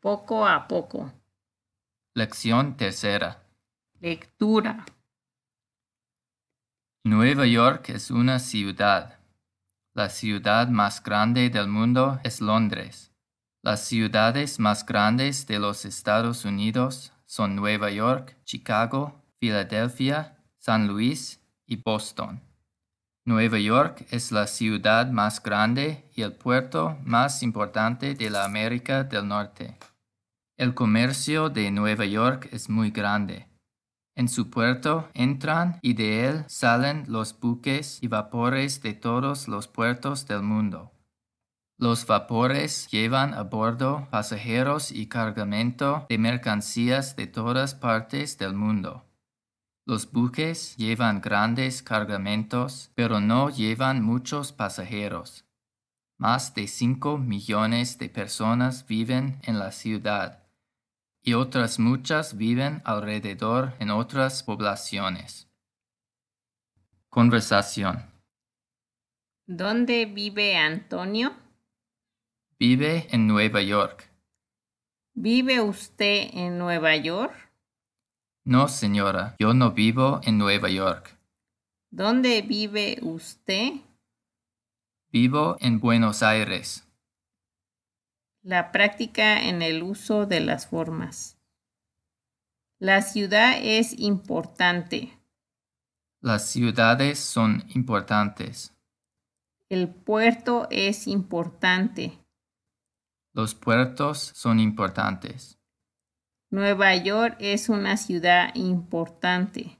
poco a poco. Lección tercera. Lectura. Nueva York es una ciudad. La ciudad más grande del mundo es Londres. Las ciudades más grandes de los Estados Unidos son Nueva York, Chicago, Filadelfia, San Luis y Boston. Nueva York es la ciudad más grande y el puerto más importante de la América del Norte. El comercio de Nueva York es muy grande. En su puerto entran y de él salen los buques y vapores de todos los puertos del mundo. Los vapores llevan a bordo pasajeros y cargamento de mercancías de todas partes del mundo. Los buques llevan grandes cargamentos, pero no llevan muchos pasajeros. Más de 5 millones de personas viven en la ciudad y otras muchas viven alrededor en otras poblaciones. Conversación. ¿Dónde vive Antonio? Vive en Nueva York. ¿Vive usted en Nueva York? No, señora, yo no vivo en Nueva York. ¿Dónde vive usted? Vivo en Buenos Aires la práctica en el uso de las formas. La ciudad es importante. Las ciudades son importantes. El puerto es importante. Los puertos son importantes. Nueva York es una ciudad importante.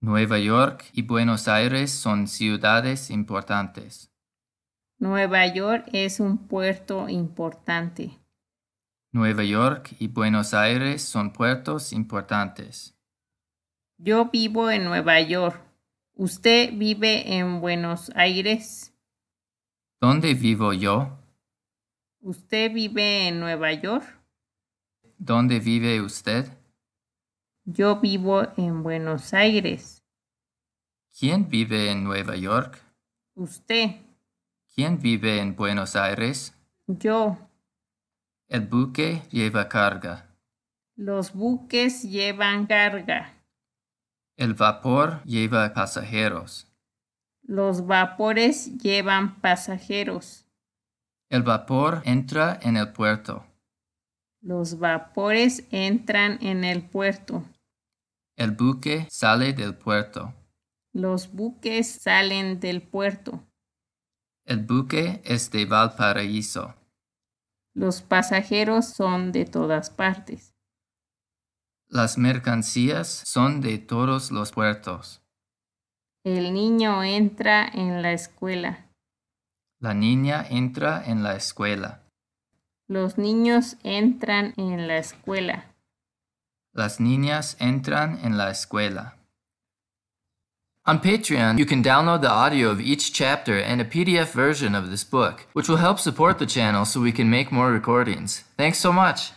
Nueva York y Buenos Aires son ciudades importantes. Nueva York es un puerto importante. Nueva York y Buenos Aires son puertos importantes. Yo vivo en Nueva York. ¿Usted vive en Buenos Aires? ¿Dónde vivo yo? ¿Usted vive en Nueva York? ¿Dónde vive usted? Yo vivo en Buenos Aires. ¿Quién vive en Nueva York? Usted. ¿Quién vive en Buenos Aires? Yo. El buque lleva carga. Los buques llevan carga. El vapor lleva pasajeros. Los vapores llevan pasajeros. El vapor entra en el puerto. Los vapores entran en el puerto. El buque sale del puerto. Los buques salen del puerto. El buque es de Valparaíso. Los pasajeros son de todas partes. Las mercancías son de todos los puertos. El niño entra en la escuela. La niña entra en la escuela. Los niños entran en la escuela. Las niñas entran en la escuela. On Patreon, you can download the audio of each chapter and a PDF version of this book, which will help support the channel so we can make more recordings. Thanks so much!